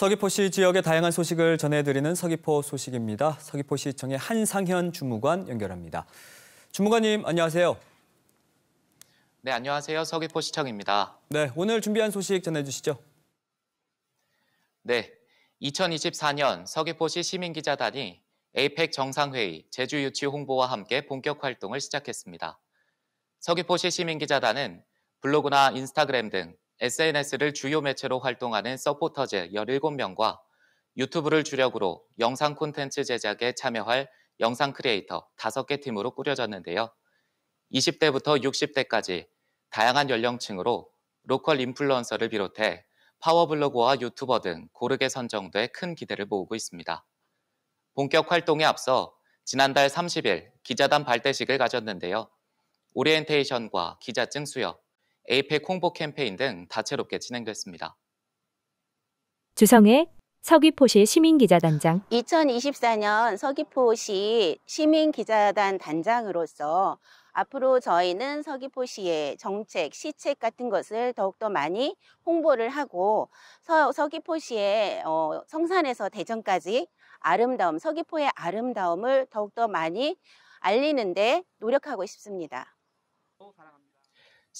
서귀포시 지역의 다양한 소식을 전해드리는 서귀포 소식입니다. 서귀포시청의 한상현 주무관 연결합니다. 주무관님 안녕하세요. 네, 안녕하세요. 서귀포시청입니다. 네, 오늘 준비한 소식 전해주시죠. 네, 2024년 서귀포시 시민기자단이 에이펙 정상회의 제주 유치 홍보와 함께 본격 활동을 시작했습니다. 서귀포시 시민기자단은 블로그나 인스타그램 등 SNS를 주요 매체로 활동하는 서포터즈 17명과 유튜브를 주력으로 영상 콘텐츠 제작에 참여할 영상 크리에이터 5개 팀으로 꾸려졌는데요. 20대부터 60대까지 다양한 연령층으로 로컬 인플루언서를 비롯해 파워블로그와 유튜버 등 고르게 선정돼 큰 기대를 모으고 있습니다. 본격 활동에 앞서 지난달 30일 기자단 발대식을 가졌는데요. 오리엔테이션과 기자증 수여, 에이펙 홍보 캠페인 등 다채롭게 진행됐습니다. 주성의 서귀포시 시민기자단장 2024년 서귀포시 시민기자단 단장으로서 앞으로 저희는 서귀포시의 정책, 시책 같은 것을 더욱더 많이 홍보를 하고 서, 서귀포시의 어, 성산에서 대전까지 아름다움, 서귀포의 아름다움을 더욱더 많이 알리는데 노력하고 싶습니다.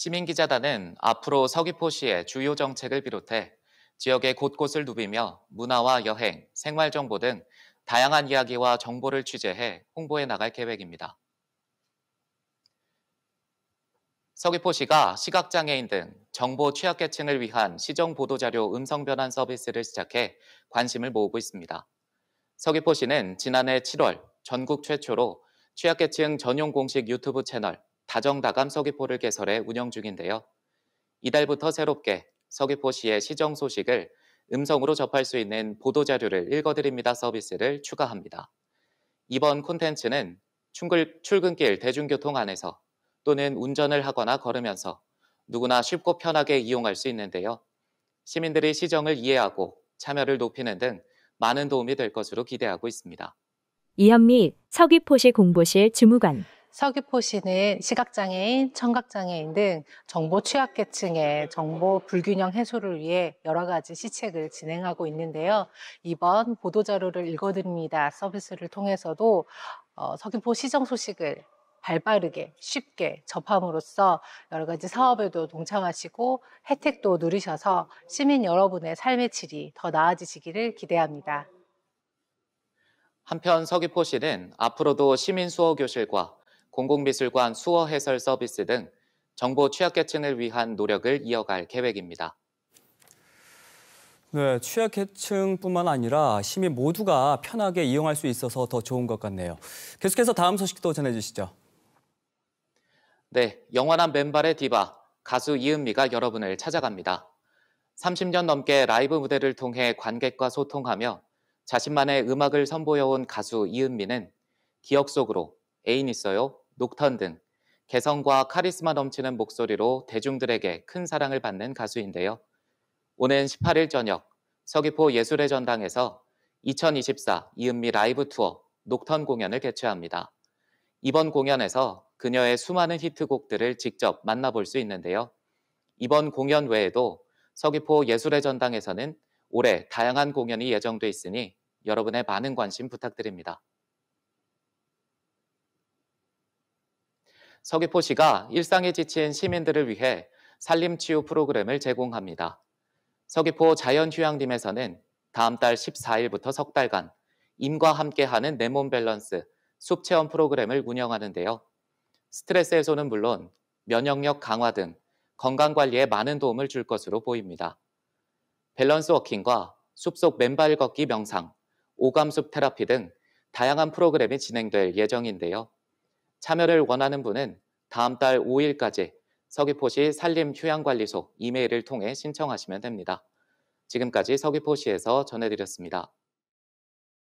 시민기자단은 앞으로 서귀포시의 주요 정책을 비롯해 지역의 곳곳을 누비며 문화와 여행, 생활 정보 등 다양한 이야기와 정보를 취재해 홍보해 나갈 계획입니다. 서귀포시가 시각장애인 등 정보 취약계층을 위한 시정 보도자료 음성 변환 서비스를 시작해 관심을 모으고 있습니다. 서귀포시는 지난해 7월 전국 최초로 취약계층 전용 공식 유튜브 채널 다정다감 서귀포를 개설해 운영 중인데요. 이달부터 새롭게 서귀포시의 시정 소식을 음성으로 접할 수 있는 보도자료를 읽어드립니다 서비스를 추가합니다. 이번 콘텐츠는 출근, 길 대중교통 안에서 또는 운전을 하거나 걸으면서 누구나 쉽고 편하게 이용할 수 있는데요. 시민들이 시정을 이해하고 참여를 높이는 등 많은 도움이 될 것으로 기대하고 있습니다. 이현미 서귀포시 공보실 주무관 서귀포 시는 시각장애인, 청각장애인 등 정보 취약계층의 정보 불균형 해소를 위해 여러 가지 시책을 진행하고 있는데요. 이번 보도자료를 읽어드립니다 서비스를 통해서도 어, 서귀포 시정 소식을 발빠르게 쉽게 접함으로써 여러 가지 사업에도 동참하시고 혜택도 누리셔서 시민 여러분의 삶의 질이 더 나아지시기를 기대합니다. 한편 서귀포시는 앞으로도 시민 수어 교실과 공공미술관 수어 해설 서비스 등 정보 취약계층을 위한 노력을 이어갈 계획입니다. 네, 취약계층뿐만 아니라 시민 모두가 편하게 이용할 수 있어서 더 좋은 것 같네요. 계속해서 다음 소식도 전해주시죠. 네, 영원한 맨발의 디바 가수 이은미가 여러분을 찾아갑니다. 30년 넘게 라이브 무대를 통해 관객과 소통하며 자신만의 음악을 선보여온 가수 이은미는 기억 속으로 애인 있어요, 녹턴 등 개성과 카리스마 넘치는 목소리로 대중들에게 큰 사랑을 받는 가수인데요. 오는 18일 저녁 서귀포 예술의 전당에서 2024 이은미 라이브 투어 녹턴 공연을 개최합니다. 이번 공연에서 그녀의 수많은 히트곡들을 직접 만나볼 수 있는데요. 이번 공연 외에도 서귀포 예술의 전당에서는 올해 다양한 공연이 예정돼 있으니 여러분의 많은 관심 부탁드립니다. 서귀포시가 일상에 지친 시민들을 위해 산림치유 프로그램을 제공합니다. 서귀포 자연휴양림에서는 다음 달 14일부터 석 달간 임과 함께하는 내 몸 밸런스 숲 체험 프로그램을 운영하는데요. 스트레스 해소는 물론 면역력 강화 등 건강 관리에 많은 도움을 줄 것으로 보입니다. 밸런스 워킹과 숲속 맨발 걷기 명상, 오감숲 테라피 등 다양한 프로그램이 진행될 예정인데요. 참여를 원하는 분은 다음 달 5일까지 서귀포시 산림휴양관리소 이메일을 통해 신청하시면 됩니다. 지금까지 서귀포시에서 전해드렸습니다.